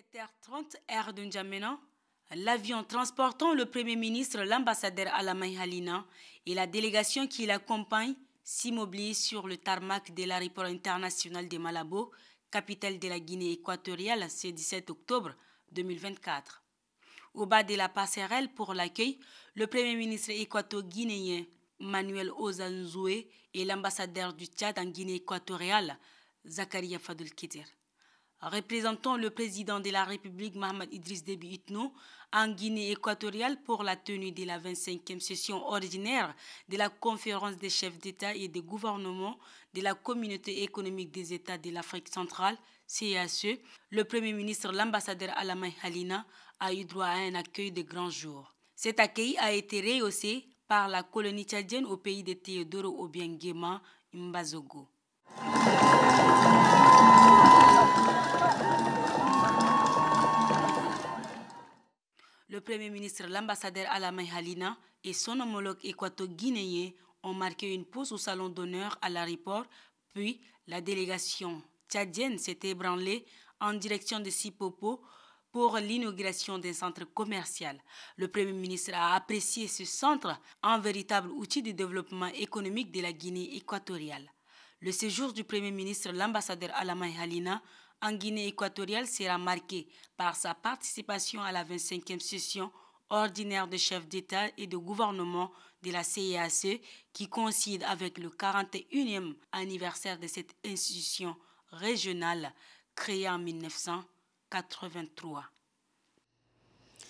7h30, air de l'avion transportant le Premier ministre, l'ambassadeur Alamay Halina et la délégation qui l'accompagne s'immobilise sur le tarmac de l'aéroport international de Malabo, capitale de la Guinée équatoriale, ce 17 octobre 2024. Au bas de la passerelle pour l'accueil, le Premier ministre équato-guinéen Manuel Ozanzoué et l'ambassadeur du Tchad en Guinée équatoriale, Zakaria Fadul représentant le président de la République Mohamed Idriss Déby Itno en Guinée équatoriale pour la tenue de la 25e session ordinaire de la conférence des chefs d'État et de gouvernement de la communauté économique des États de l'Afrique centrale, CASE. le Premier ministre, l'ambassadeur Alamay Halina, a eu droit à un accueil de grand jour. Cet accueil a été rehaussé par la colonie tchadienne au pays de Théodoro Obiang Mbazogo. Le Premier ministre, l'ambassadeur Alamay Halina et son homologue équato-guinéen ont marqué une pause au salon d'honneur à l'aéroport, puis la délégation tchadienne s'est ébranlée en direction de Sipopo pour l'inauguration d'un centre commercial. Le Premier ministre a apprécié ce centre, en véritable outil de développement économique de la Guinée équatoriale. Le séjour du Premier ministre, l'ambassadeur Alamay Halina, en Guinée équatoriale sera marquée par sa participation à la 25e session ordinaire de chefs d'État et de gouvernement de la CEAC e qui coïncide avec le 41e anniversaire de cette institution régionale créée en 1983.